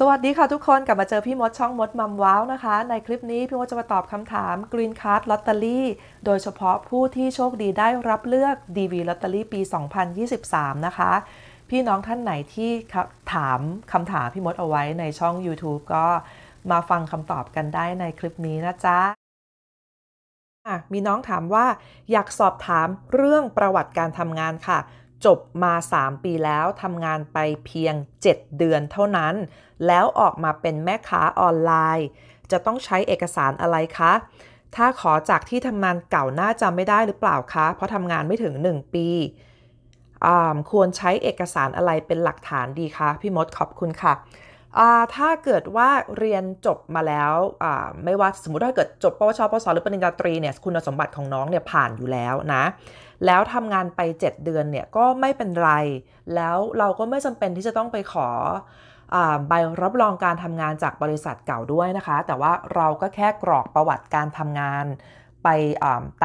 สวัสดีค่ะทุกคนกลับมาเจอพี่มดช่องมดมัมว้าวนะคะ ในคลิปนี้พี่มดจะมาตอบคำถามกรีนคาร์ดลอตเตอรี่โดยเฉพาะผู้ที่โชคดีได้รับเลือกดีีวลอตเตอรี่ปี 2023 นะคะ พี่น้องท่านไหนที่ถามคำถามพี่มดเอาไว้ในช่อง YouTube ก็มาฟังคำตอบกันได้ในคลิปนี้นะจ๊ะมีน้องถามว่าอยากสอบถามเรื่องประวัติการทำงานค่ะจบมา 3 ปีแล้วทำงานไปเพียง 7 เดือนเท่านั้น แล้วออกมาเป็นแม่ค้าออนไลน์ จะต้องใช้เอกสารอะไรคะ ถ้าขอจากที่ทำงานเก่าน่าจะไม่ได้หรือเปล่าคะ เพราะทำงานไม่ถึง 1 ปี ควรใช้เอกสารอะไรเป็นหลักฐานดีคะ พี่มดขอบคุณค่ะถ้าเกิดว่าเรียนจบมาแล้วไม่ว่า สมมติว่าเกิดจบปวชปวสหรือปริญญาตรีเนี่ย คุณสมบัติของน้องเนี่ยผ่านอยู่แล้วนะ แล้วทำงานไป 7 เดือนเนี่ย ก็ไม่เป็นไร แล้วเราก็ไม่จำเป็นที่จะต้องไปขอใบรับรองการทำงานจากบริษัทเก่าด้วยนะคะ แต่ว่าเราก็แค่กรอกประวัติการทำงานไป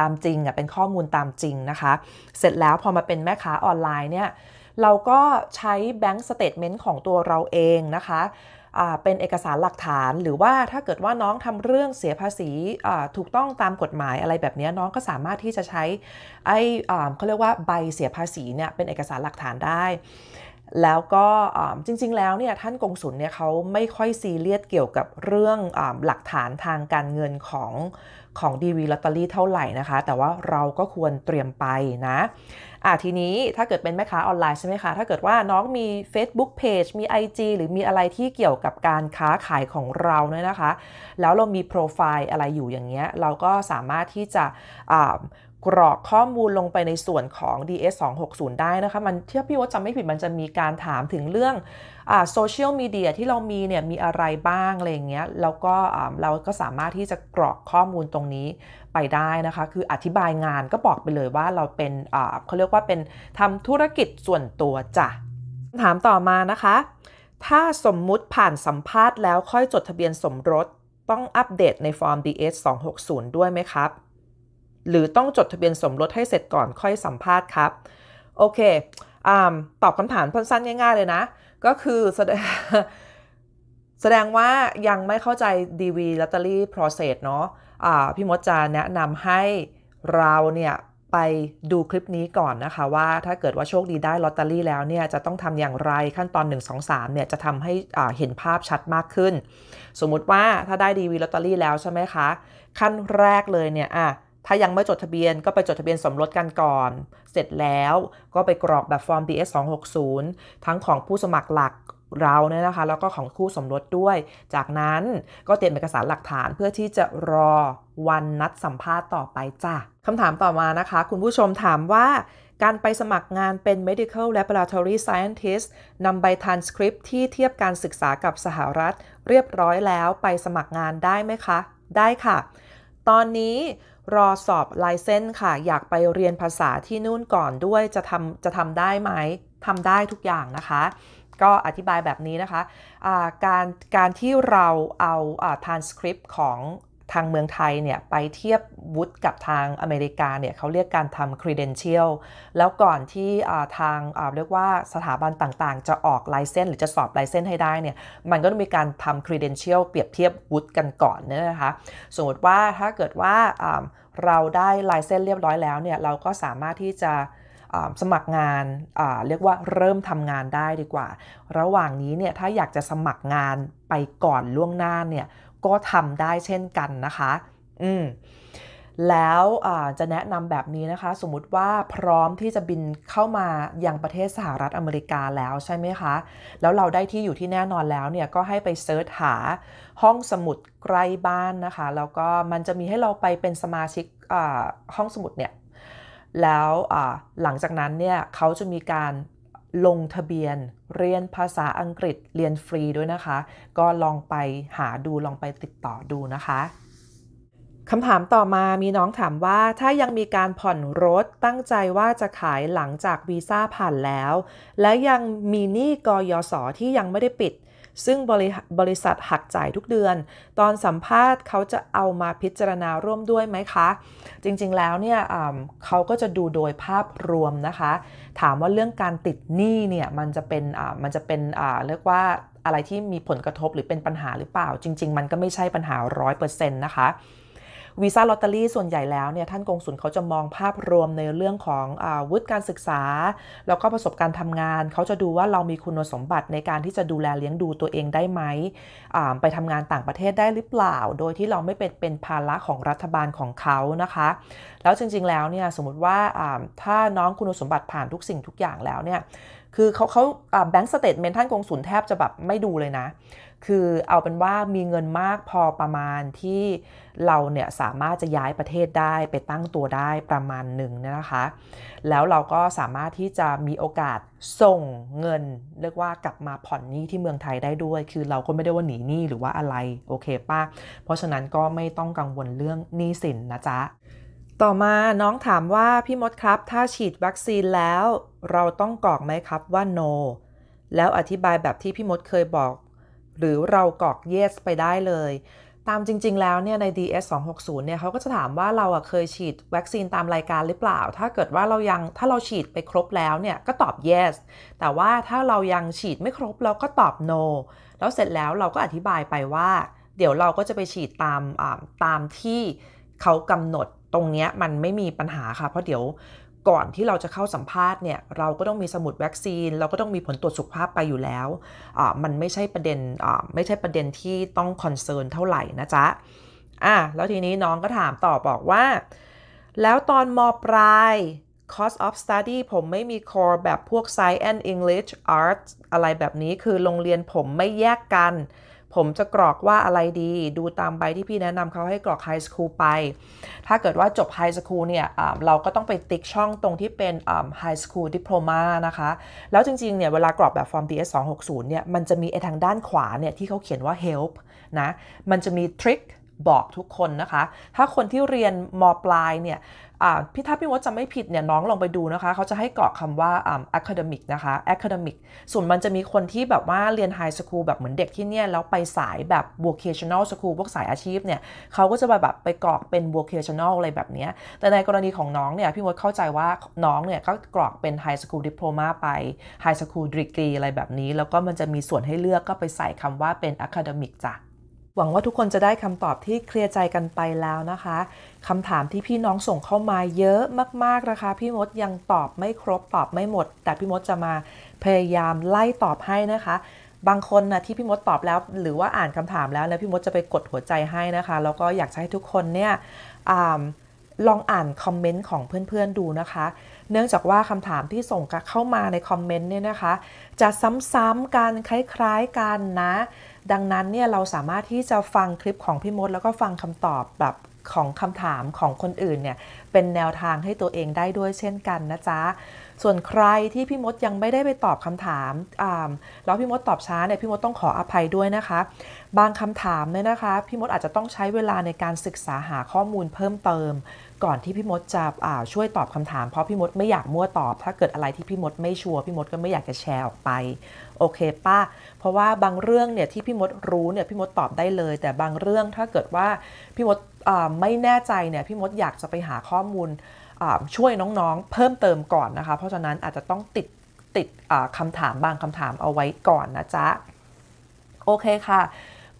ตามจริงเป็นข้อมูลตามจริงนะคะ เสร็จแล้วพอมาเป็นแม่ค้าออนไลน์เนี่ยเราก็ใช้แบงก์สเตทเมนต์ของตัวเราเองนะคะ เป็นเอกสารหลักฐานหรือว่าถ้าเกิดว่าน้องทำเรื่องเสียภาษีถูกต้องตามกฎหมายอะไรแบบนี้น้องก็สามารถที่จะใช้ ไอ้เขาเรียกว่าใบเสียภาษีเนี่ยเป็นเอกสารหลักฐานได้แล้วก็จริง ๆ แล้วเนี่ยท่านกงสุลเนี่ยเขาไม่ค่อยซีเรียสเกี่ยวกับเรื่องอหลักฐานทางการเงินของ ของดีวีลอตเตอรี่เท่าไหร่นะคะ แต่ว่าเราก็ควรเตรียมไปนะอาทีนี้ถ้าเกิดเป็นแม่ค้าออนไลน์ใช่ไหมคะ ถ้าเกิดว่าน้องมี Facebook Page มี IG หรือมีอะไรที่เกี่ยวกับการค้าขายของเราเนี่ยนะคะ แล้วเรามีโปรไฟล์อะไรอยู่อย่างเงี้ยเราก็สามารถที่จะกรอกข้อมูลลงไปในส่วนของ DS 260ได้นะคะ มันเทียบพี่ว่าจำไม่ผิดมันจะมีการถามถึงเรื่องโซเชียลมีเดียที่เรามีเนี่ยมีอะไรบ้างอะไรอย่างเงี้ยแล้วก็เราก็สามารถที่จะกรอกข้อมูลตรงนี้ไปได้นะคะ คืออธิบายงานก็บอกไปเลยว่าเราเป็นเขาเรียกว่าเป็นทำธุรกิจส่วนตัวจ้ะถามต่อมานะคะ ถ้าสมมุติผ่านสัมภาษณ์แล้วค่อยจดทะเบียนสมรสต้องอัปเดตในฟอร์ม DS 260ด้วยไหมครับหรือต้องจดทะเบียนสมรสให้เสร็จก่อนค่อยสัมภาษณ์ครับ โอเคอตอบคำถามสั้นๆง่ายๆ เลยนะ ก็คือแสดงแสดงว่ายังไม่เข้าใจ DV Lottery Process เนาะะพี่มดจะแนะนำให้เราเนี่ย ไปดูคลิปนี้ก่อนนะคะว่าถ้าเกิดว่าโชคดีได้ลอตเตอรี่แล้วเนี่ย จะต้องทำอย่างไรขั้นตอน 1 2 3 เนี่ย จะทำให้เห็นภาพชัดมากขึ้นสมมุติว่าถ้าได้ดีวีลอตเตอรี่แล้วใช่ไหมคะขั้นแรกเลยเนี่ยอ่ะถ้ายังไม่จดทะเบียนก็ไปจดทะเบียนสมรสกันก่อน เสร็จแล้วก็ไปกรอกแบบฟอร์ม d s 260ทั้งของผู้สมัครหลักเราเนี่ยนะคะ แล้วก็ของคู่สมรสด้วย จากนั้นก็เตรียมเอกสารหลักฐานเพื่อที่จะรอวันนัดสัมภาษณ์ต่อไปจ้ะ คำถามต่อมานะคะ คุณผู้ชมถามว่าการไปสมัครงานเป็น medical laboratory scientist นำใบ transcript ที่เทียบการศึกษากับสหรัฐ เรียบร้อยแล้วไปสมัครงานได้ไหมคะ ได้ค่ะตอนนี้รอสอบลายเส้นค่ะ อยากไปเรียนภาษาที่นู่นก่อนด้วยจะทำจะทำได้ไหมทำได้ทุกอย่างนะคะ ก็อธิบายแบบนี้นะคะะการการที่เราเอาทา a สคริปต์ของทางเมืองไทยเนี่ย ไปเทียบวุฒิกับทางอเมริกาเนี่ย เขาเรียกการทำ credential แล้วก่อนที่ทางเรียกว่าสถาบันต่างๆ จะออกไลเซนหรือจะสอบไลเซนให้ได้เนี่ยมันก็ต้องมีการทำ credential เปรียบเทียบวุฒิกันก่อนนะคะสมมติว่าถ้าเกิดว่าเราได้ไลเซนเรียบร้อยแล้วเนี่ยเราก็สามารถที่จะสมัครงานเรียกว่าเริ่มทำงานได้ดีกว่า ระหว่างนี้เนี่ยถ้าอยากจะสมัครงานไปก่อนล่วงหน้าเนี่ยก็ทำได้เช่นกันนะคะ อืมแล้วจะแนะนำแบบนี้นะคะ สมมติว่าพร้อมที่จะบินเข้ามายังประเทศสหรัฐอเมริกาแล้วใช่ไหมคะ แล้วเราได้ที่อยู่ที่แน่นอนแล้วเนี่ยก็ให้ไปเซิร์ชหาห้องสมุดใกล้บ้านนะคะ แล้วก็มันจะมีให้เราไปเป็นสมาชิกห้องสมุดเนี่ย แล้วหลังจากนั้นเนี่ยเขาจะมีการลงทะเบียน เรียนภาษาอังกฤษเรียนฟรีด้วยนะคะ ก็ลองไปหาดูลองไปติดต่อดูนะคะคำถามต่อมามีน้องถามว่าถ้ายังมีการผ่อนรถตั้งใจว่าจะขายหลังจากวีซ่าผ่านแล้ว และยังมีหนี้กยศที่ยังไม่ได้ปิดซึ่งบริบริษัทหักจ่ายทุกเดือน ตอนสัมภาษณ์เขาจะเอามาพิจารณาร่วมด้วยไหมคะ จริงๆแล้วเนี่ยเขาก็จะดูโดยภาพรวมนะคะ ถามว่าเรื่องการติดหนี้เนี่ยมันจะเป็นมันจะเป็นเรียกว่าอะไรที่มีผลกระทบหรือเป็นปัญหาหรือเปล่า จริงๆมันก็ไม่ใช่ปัญหา 100%นะคะวีซ่าลอตเตอรี่ส่วนใหญ่แล้วเนี่ยท่านกงสุลเขาจะมองภาพรวมในเรื่องของอวุฒิการศึกษา แล้วก็ประสบการณ์ทำงาน เขาจะดูว่าเรามีคุณสมบัติในการที่จะดูแลเลี้ยงดูตัวเองได้ไหม ไปทำงานต่างประเทศได้หรือเปล่า โดยที่เราไม่เป็นเป็นภาระของรัฐบาลของเขานะคะ แล้วจริงๆแล้วเนี่ยสมมติว่าถ้าน้องคุณสมบัติผ่านทุกสิ่งทุกอย่างแล้วเนี่ยคือเขาเขาแบงก์สเตทเมนท่านกงสุนแทบจะแบบไม่ดูเลยนะ คือเอาเป็นว่ามีเงินมากพอประมาณที่เราเนี่ยสามารถจะย้ายประเทศได้ไปตั้งตัวได้ประมาณหนึ่งนะคะ แล้วเราก็สามารถที่จะมีโอกาสส่งเงิน เรียกว่ากลับมาผ่อนหนี้ที่เมืองไทยได้ด้วย คือเราก็ไม่ได้ว่าหนีหนี้หรือว่าอะไรโอเคป้าเพราะฉะนั้นก็ไม่ต้องกังวลเรื่องหนี้สินนะจ๊ะต่อมาน้องถามว่าพี่มดครับ ถ้าฉีดวัคซีนแล้วเราต้องกอกไหมครับว่า no แล้วอธิบายแบบที่พี่มดเคยบอก หรือเรากอก yes ไปได้เลย ตามจริงๆแล้วเนี่ยใน DS 260เนี่ยเขาก็จะถามว่าเราเคยฉีดวัคซีนตามรายการหรือเปล่า ถ้าเกิดว่าเรายังถ้าเราฉีดไปครบแล้วเนี่ยก็ตอบ yes แต่ว่าถ้าเรายังฉีดไม่ครบเราก็ตอบ no แล้วเสร็จแล้วเราก็อธิบายไปว่า เดี๋ยวเราก็จะไปฉีดตามตามที่เขากำหนดตรงนี้มันไม่มีปัญหาค่ะ เพราะเดี๋ยวก่อนที่เราจะเข้าสัมภาษณ์เนี่ย เราก็ต้องมีสมุดวัคซีน เราก็ต้องมีผลตรวจสุขภาพไปอยู่แล้วมันไม่ใช่ประเด็นไม่ใช่ประเด็นที่ต้องคอนเซิร์นเท่าไหร่นะจ๊ะ อ่ะแล้วทีนี้น้องก็ถามต่อบอกว่า แล้วตอนมปลาย cost of study ผมไม่มี core แบบพวก science English arts อะไรแบบนี้คือโรงเรียนผมไม่แยกกันผมจะกรอกว่าอะไรดีดูตามใบที่พี่แนะนำเขาให้กรอกไฮสคูลไป ถ้าเกิดว่าจบไฮสคูลเนี่ยเราก็ต้องไปติ๊กช่องตรงที่เป็นไฮสคูลดิพโลมานะคะ แล้วจริงๆเนี่ยเวลากรอกแบบฟอร์ม DS 260 เนี่ย มันจะมีไอทางด้านขวาเนี่ยที่เขาเขียนว่า help นะมันจะมีทริคบอกทุกคนนะคะ ถ้าคนที่เรียนมปลายเนี่ยพี่ถ้าพี่วดจำไม่ผิดเนี่ยน้องลองไปดูนะคะ เขาจะให้เกาะคำว่า academic นะคะ academic ส่วนมันจะมีคนที่แบบว่าเรียน high school แบบเหมือนเด็กที่เนี่ย แล้วไปสายแบบ vocational school พวกสายอาชีพเนี่ยเขาก็จะแบบไปเกาะเป็น vocational อะไรแบบนี้ แต่ในกรณีของน้องเนี่ยพี่วดเข้าใจว่าน้องเนี่ยก็เกาะเป็น high school diploma ไป high school degree อะไรแบบนี้ แล้วก็มันจะมีส่วนให้เลือกก็ไปใส่คำว่าเป็น academic จ้ะหวังว่าทุกคนจะได้คำตอบที่เคลียร์ใจกันไปแล้วนะคะคำถามที่พี่น้องส่งเข้ามาเยอะมากๆนะคะพี่มดยังตอบไม่ครบตอบไม่หมด แต่พี่มดจะมาพยายามไล่ตอบให้นะคะ บางคนนะที่พี่มดตอบแล้วหรือว่าอ่านคำถามแล้วนะพี่มดจะไปกดหัวใจให้นะคะแล้วก็อยากให้ทุกคนเนี่ยอลองอ่านคอมเมนต์ของเพื่อนๆดูนะคะ เนื่องจากว่าคำถามที่ส่งเข้ามาในคอมเมนต์เนี่ยนะคะจะซ้ำๆกันคล้ายๆกันนะดังนั้นเนี่ยเราสามารถที่จะฟังคลิปของพี่มดแล้วก็ฟังคำตอบแบบของคำถามของคนอื่นเนี่ย เป็นแนวทางให้ตัวเองได้ด้วยเช่นกันนะจ๊ะส่วนใครที่พี่มดยังไม่ได้ไปตอบคำถามาแล้วพี่มดตอบช้าเนี่ยพี่มดต้องขออภัยด้วยนะคะ บางคำถามเนี่ยนะคะพี่มดอาจจะต้องใช้เวลาในการศึกษาหาข้อมูลเพิ่มเติม ก่อนที่พี่มดจะช่วยตอบคำถามเพราะพี่มดไม่อยากมั่วตอบถ้าเกิดอะไรที่พี่มดไม่ชัวร์พี่มดก็ไม่อยากจะแชร์ออกไปโอเคป้าเพราะว่าบางเรื่องเนี่ยที่พี่มดรู้เนี่ยพี่มดตอบได้เลย แต่บางเรื่องถ้าเกิดว่าพี่มดไม่แน่ใจเนี่ยพี่มดอยากจะไปหาข้อมูลช่วยน้องๆ เพิ่มเติมก่อนนะคะ เพราะฉะนั้นอาจจะต้องติดติดคำถามบางคำถามเอาไว้ก่อนนะจ๊ะ โอเคค่ะ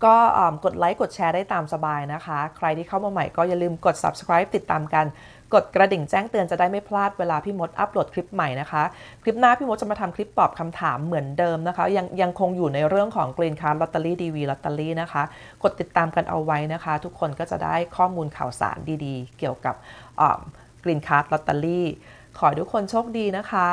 ก็กดไลค์กดแชร์ได้ตามสบายนะคะ ใครที่เข้ามาใหม่ก็อย่าลืมกด subscribe ติดตามกัน กดกระดิ่งแจ้งเตือนจะได้ไม่พลาดเวลาพี่มดอัปโหลดคลิปใหม่นะคะ คลิปหน้าพี่มดจะมาทำคลิปตอบคำถามเหมือนเดิมนะคะ ยังยังคงอยู่ในเรื่องของกนคาร์ลอตเตอรี่ดีวีลอตเตอรี่นะคะ กดติดตามกันเอาไว้นะคะ ทุกคนก็จะได้ข้อมูลข่าวสารดีๆ เกี่ยวกับกรีนคาร์ลอตเตอรี่ขอให้ทุกคนโชคดีนะคะ